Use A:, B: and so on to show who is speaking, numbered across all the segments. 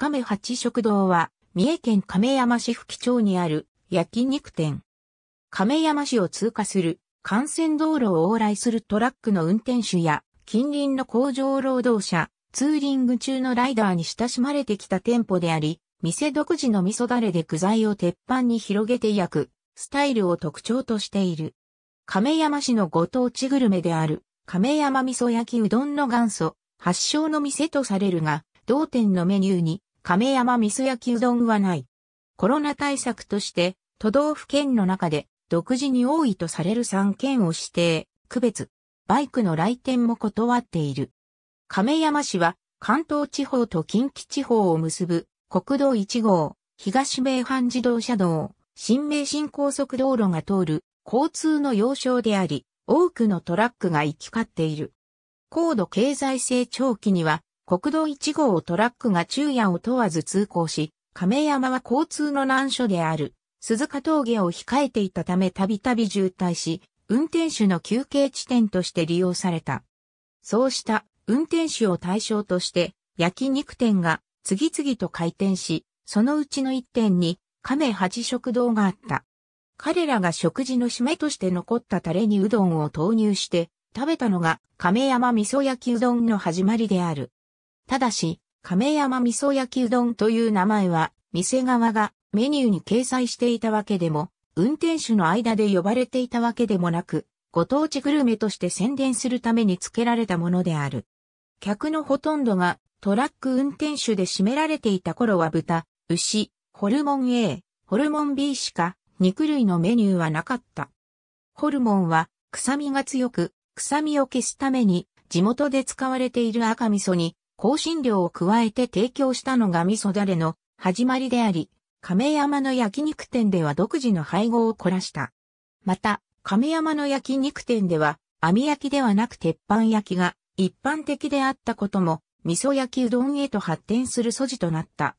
A: 亀八食堂は、三重県亀山市吹町にある焼肉店。亀山市を通過する幹線道路を往来するトラックの運転手や近隣の工場労働者、ツーリング中のライダーに親しまれてきた店舗であり、店独自の味噌だれで具材を鉄板に広げて焼くスタイルを特徴としている。亀山市のご当地グルメである亀山味噌焼きうどんの元祖発祥の店とされるが、同店のメニューに亀山水焼きうどんはない。コロナ対策として、都道府県の中で独自に多いとされる3県を指定、区別、バイクの来店も断っている。亀山市は関東地方と近畿地方を結ぶ国道1号、東名阪自動車道、新名神高速道路が通る交通の要衝であり、多くのトラックが行き交っている。高度経済成長期には国道1号をトラックが昼夜を問わず通行し、亀山は交通の難所である、鈴鹿峠を控えていたためたびたび渋滞し、運転手の休憩地点として利用された。そうした運転手を対象として焼肉店が次々と開店し、そのうちの1店に亀八食堂があった。彼らが食事の締めとして残ったタレにうどんを投入して食べたのが亀山味噌焼きうどんの始まりである。ただし、亀山味噌焼きうどんという名前は、店側がメニューに掲載していたわけでも、運転手の間で呼ばれていたわけでもなく、ご当地グルメとして宣伝するために付けられたものである。客のほとんどがトラック運転手で占められていた頃は豚、牛、ホルモン A、ホルモン B しか肉類のメニューはなかった。ホルモンは臭みが強く、臭みを消すために地元で使われている赤味噌に香辛料を加えて提供したのが味噌だれの始まりであり、亀山の焼肉店では独自の配合を凝らした。また、亀山の焼肉店では、網焼きではなく鉄板焼きが一般的であったことも、味噌焼きうどんへと発展する素地となった。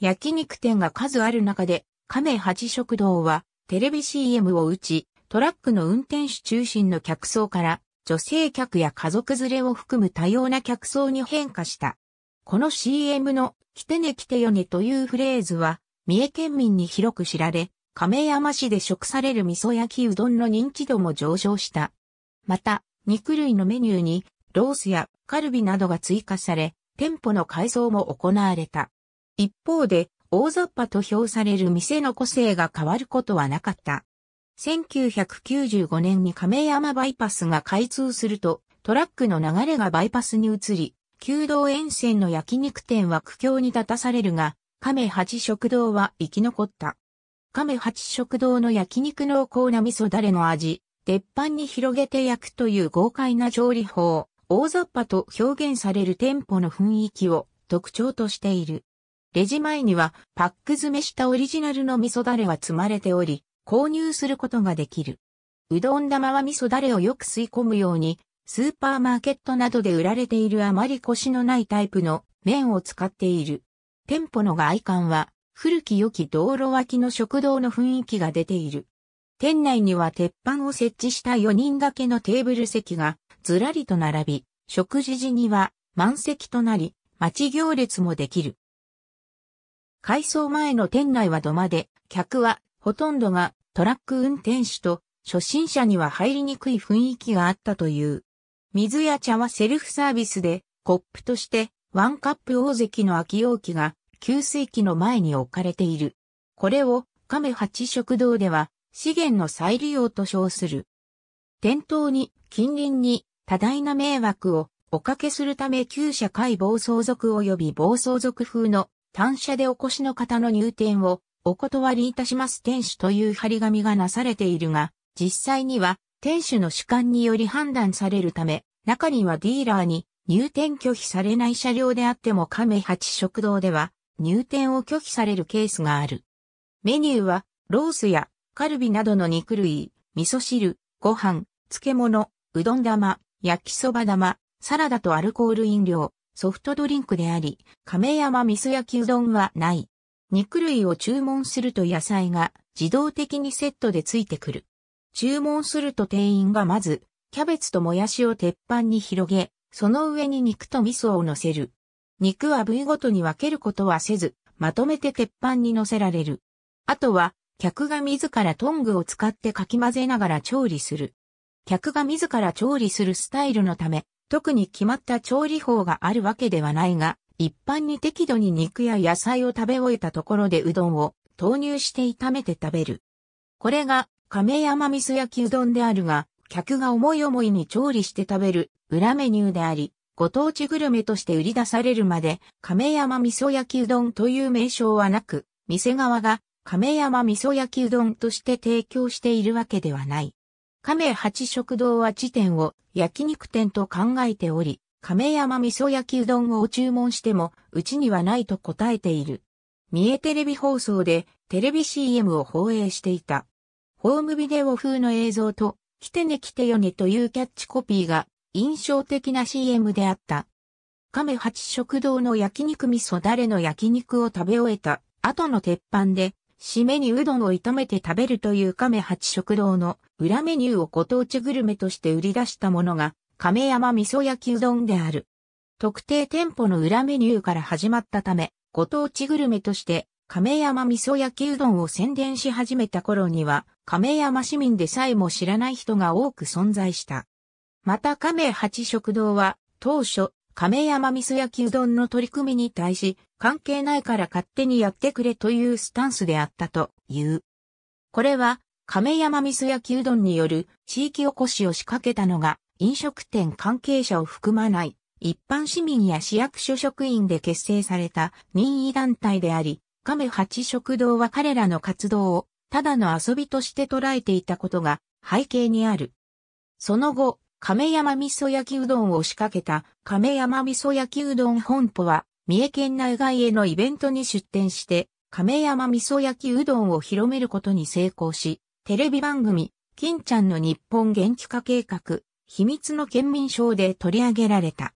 A: 焼肉店が数ある中で、亀八食堂はテレビ CM を打ち、トラックの運転手中心の客層から女性客や家族連れを含む多様な客層に変化した。この CM の来てね来てよねというフレーズは、三重県民に広く知られ、亀山市で食される味噌焼きうどんの認知度も上昇した。また、肉類のメニューに、ロースやカルビなどが追加され、店舗の改装も行われた。一方で、大雑把と評される店の個性が変わることはなかった。1995年に亀山バイパスが開通すると、トラックの流れがバイパスに移り、旧道沿線の焼肉店は苦境に立たされるが、亀八食堂は生き残った。亀八食堂の焼肉濃厚な味噌だれの味、鉄板に広げて焼くという豪快な調理法、大雑把と表現される店舗の雰囲気を特徴としている。レジ前にはパック詰めしたオリジナルの味噌だれは積まれており、購入することができる。うどん玉は味噌だれをよく吸い込むように、スーパーマーケットなどで売られているあまり腰のないタイプの麺を使っている。店舗の外観は、古き良き道路脇の食堂の雰囲気が出ている。店内には鉄板を設置した4人掛けのテーブル席がずらりと並び、食事時には満席となり、待ち行列もできる。改装前の店内は土間で、客はほとんどがトラック運転手と初心者には入りにくい雰囲気があったという。水や茶はセルフサービスで、コップとしてワンカップ大関の空き容器が給水器の前に置かれている。これを亀八食堂では資源の再利用と称する。店頭に近隣に多大な迷惑をおかけするため旧社会暴走族及び暴走族風の単車でお越しの方の入店をお断りいたします店主という張り紙がなされているが、実際には店主の主観により判断されるため、中にはディーラーに入店拒否されない車両であっても亀八食堂では入店を拒否されるケースがある。メニューはロースやカルビなどの肉類、味噌汁、ご飯、漬物、うどん玉、焼きそば玉、サラダとアルコール飲料、ソフトドリンクであり、亀山味噌焼きうどんはない。肉類を注文すると野菜が自動的にセットでついてくる。注文すると店員がまず、キャベツともやしを鉄板に広げ、その上に肉と味噌を乗せる。肉は部位ごとに分けることはせず、まとめて鉄板に乗せられる。あとは、客が自らトングを使ってかき混ぜながら調理する。客が自ら調理するスタイルのため、特に決まった調理法があるわけではないが、一般に適度に肉や野菜を食べ終えたところでうどんを投入して炒めて食べる。これが亀山味噌焼きうどんであるが、客が思い思いに調理して食べる裏メニューであり、ご当地グルメとして売り出されるまで、亀山味噌焼きうどんという名称はなく、店側が亀山味噌焼きうどんとして提供しているわけではない。亀八食堂は地点を焼肉店と考えており、亀山味噌焼きうどんを注文しても、うちにはないと答えている。三重テレビ放送でテレビ CM を放映していた。ホームビデオ風の映像と、来てね来てよねというキャッチコピーが印象的な CM であった。亀八食堂の焼肉味噌だれの焼肉を食べ終えた後の鉄板で、締めにうどんを炒めて食べるという亀八食堂の裏メニューをご当地グルメとして売り出したものが亀山味噌焼きうどんである。特定店舗の裏メニューから始まったため、ご当地グルメとして亀山味噌焼きうどんを宣伝し始めた頃には、亀山市民でさえも知らない人が多く存在した。また亀八食堂は、当初、亀山味噌焼きうどんの取り組みに対し、関係ないから勝手にやってくれというスタンスであったという。これは、亀山味噌焼きうどんによる地域おこしを仕掛けたのが、飲食店関係者を含まない、一般市民や市役所職員で結成された任意団体であり、亀八食堂は彼らの活動をただの遊びとして捉えていたことが背景にある。その後、亀山味噌焼きうどんを仕掛けた亀山味噌焼きうどん本舗は、三重県内外へのイベントに出店して、亀山味噌焼きうどんを広めることに成功し、テレビ番組、金ちゃんの日本元気化計画、秘密の県民賞で取り上げられた。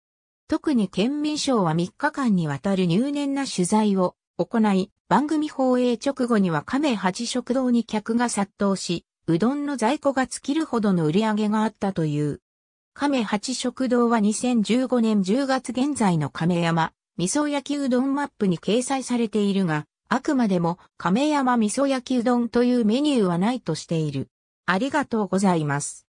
A: 特に県民賞は3日間にわたる入念な取材を行い、番組放映直後には亀八食堂に客が殺到し、うどんの在庫が尽きるほどの売り上げがあったという。亀八食堂は2015年10月現在の亀山味噌焼きうどんマップに掲載されているが、あくまでも亀山味噌焼きうどんというメニューはないとしている。ありがとうございます。